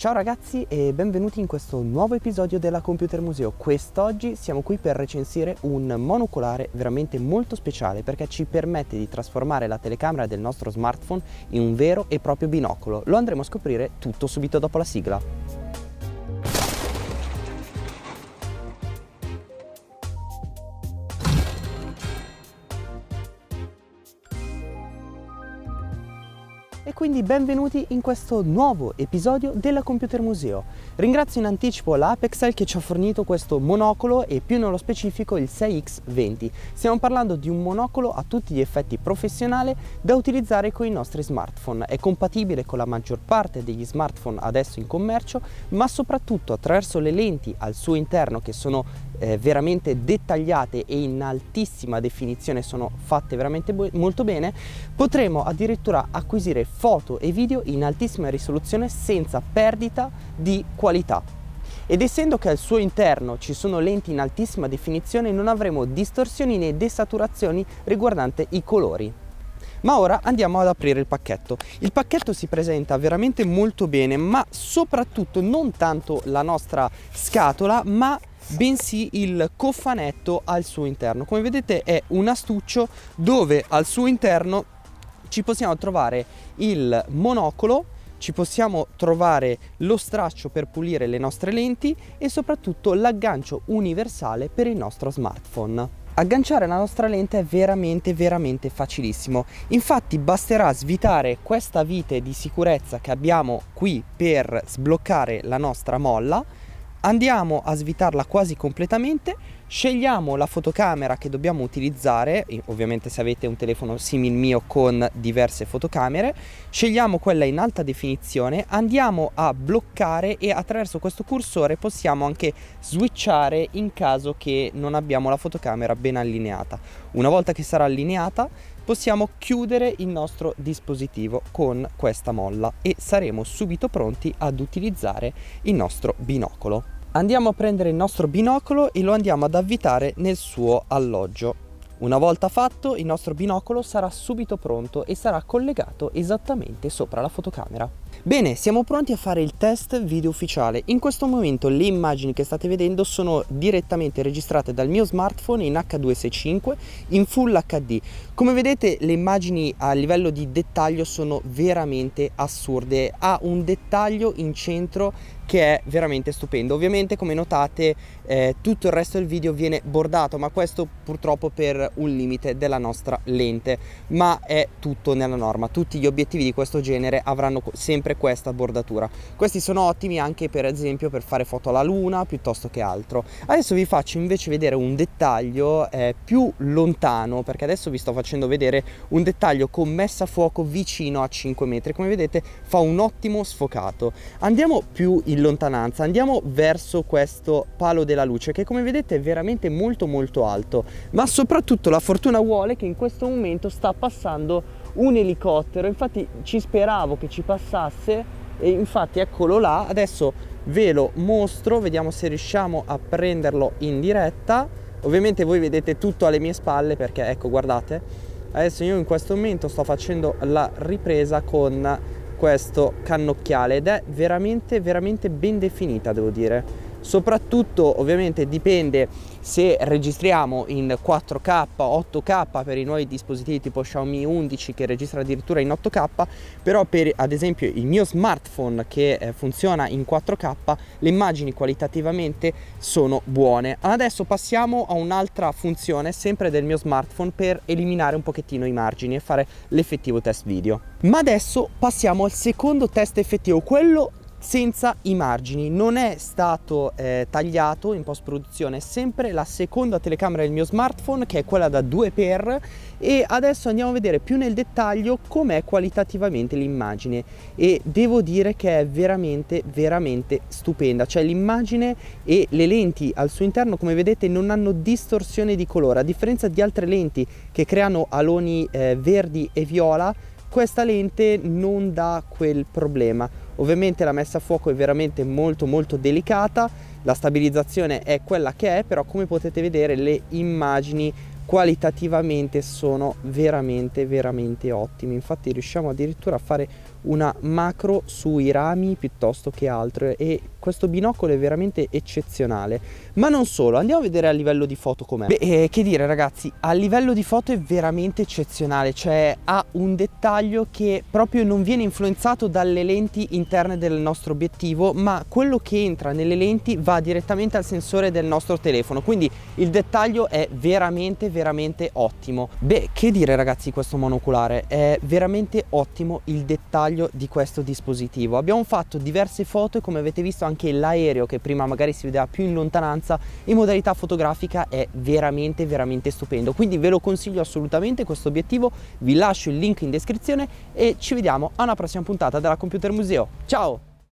Ciao ragazzi e benvenuti in questo nuovo episodio della Computer Museo. Quest'oggi siamo qui per recensire un monocolare veramente molto speciale perché ci permette di trasformare la telecamera del nostro smartphone in un vero e proprio binocolo. Lo andremo a scoprire tutto subito dopo la sigla. e quindi benvenuti in questo nuovo episodio della Computer Museo. Ringrazio in anticipo l'Apexel che ci ha fornito questo monocolo e più nello specifico il 6X20. Stiamo parlando di un monocolo a tutti gli effetti professionale da utilizzare con i nostri smartphone. È compatibile con la maggior parte degli smartphone adesso in commercio, ma soprattutto attraverso le lenti al suo interno che sono eh, veramente dettagliate e in altissima definizione sono fatte veramente molto bene, potremo addirittura acquisire foto e video in altissima risoluzione senza perdita di qualità ed essendo che al suo interno ci sono lenti in altissima definizione non avremo distorsioni né desaturazioni riguardanti i colori. Ma ora andiamo ad aprire il pacchetto. Il pacchetto si presenta veramente molto bene, ma soprattutto non tanto la nostra scatola, ma bensì il cofanetto al suo interno. Come vedete è un astuccio dove al suo interno ci possiamo trovare il monocolo, ci possiamo trovare lo straccio per pulire le nostre lenti e soprattutto l'aggancio universale per il nostro smartphone. Agganciare la nostra lente è veramente veramente facilissimo, infatti basterà svitare questa vite di sicurezza che abbiamo qui per sbloccare la nostra molla andiamo a svitarla quasi completamente, scegliamo la fotocamera che dobbiamo utilizzare, ovviamente se avete un telefono simil mio con diverse fotocamere, scegliamo quella in alta definizione, andiamo a bloccare e attraverso questo cursore possiamo anche switchare in caso che non abbiamo la fotocamera ben allineata. Una volta che sarà allineata possiamo chiudere il nostro dispositivo con questa molla e saremo subito pronti ad utilizzare il nostro binocolo. Andiamo a prendere il nostro binocolo e lo andiamo ad avvitare nel suo alloggio. Una volta fatto il nostro binocolo sarà subito pronto e sarà collegato esattamente sopra la fotocamera. Bene, siamo pronti a fare il test video ufficiale. In questo momento le immagini che state vedendo sono direttamente registrate dal mio smartphone in H265 in Full HD. Come vedete le immagini a livello di dettaglio sono veramente assurde, ha un dettaglio in centro che è veramente stupendo. Ovviamente come notate eh, tutto il resto del video viene bordato ma questo purtroppo per un limite della nostra lente ma è tutto nella norma. Tutti gli obiettivi di questo genere avranno sempre questa bordatura. Questi sono ottimi anche per esempio per fare foto alla luna piuttosto che altro. Adesso vi faccio invece vedere un dettaglio eh, più lontano perché adesso vi sto facendo vedere un dettaglio con messa a fuoco vicino a 5 metri. Come vedete fa un ottimo sfocato. Andiamo più in in lontananza. Andiamo verso questo palo della luce che come vedete è veramente molto molto alto, ma soprattutto la fortuna vuole che in questo momento sta passando un elicottero, infatti ci speravo che ci passasse e infatti eccolo là, adesso ve lo mostro, vediamo se riusciamo a prenderlo in diretta. Ovviamente voi vedete tutto alle mie spalle perché ecco guardate, adesso io in questo momento sto facendo la ripresa con questo cannocchiale ed è veramente veramente ben definita devo dire soprattutto ovviamente dipende se registriamo in 4K, 8K per i nuovi dispositivi tipo Xiaomi 11 che registra addirittura in 8K, però per ad esempio il mio smartphone che eh, funziona in 4K le immagini qualitativamente sono buone. Adesso passiamo a un'altra funzione sempre del mio smartphone per eliminare un pochettino i margini e fare l'effettivo test video. Ma adesso passiamo al secondo test effettivo, quello senza i margini, non è stato eh, tagliato in post produzione, è sempre la seconda telecamera del mio smartphone che è quella da 2x e adesso andiamo a vedere più nel dettaglio com'è qualitativamente l'immagine e devo dire che è veramente veramente stupenda, cioè l'immagine e le lenti al suo interno come vedete non hanno distorsione di colore, a differenza di altre lenti che creano aloni eh, verdi e viola, questa lente non dà quel problema Ovviamente la messa a fuoco è veramente molto molto delicata, la stabilizzazione è quella che è, però come potete vedere le immagini qualitativamente sono veramente veramente ottime. Infatti riusciamo addirittura a fare una macro sui rami piuttosto che altro e questo binocolo è veramente eccezionale ma non solo andiamo a vedere a livello di foto com'è beh eh, che dire ragazzi a livello di foto è veramente eccezionale cioè ha un dettaglio che proprio non viene influenzato dalle lenti interne del nostro obiettivo ma quello che entra nelle lenti va direttamente al sensore del nostro telefono quindi il dettaglio è veramente veramente ottimo beh che dire ragazzi questo monoculare è veramente ottimo il dettaglio dettaglio di questo dispositivo. Abbiamo fatto diverse foto e come avete visto anche l'aereo che prima magari si vedeva più in lontananza in modalità fotografica è veramente veramente stupendo. Quindi ve lo consiglio assolutamente questo obiettivo, vi lascio il link in descrizione e ci vediamo alla prossima puntata della Computer Museo. Ciao!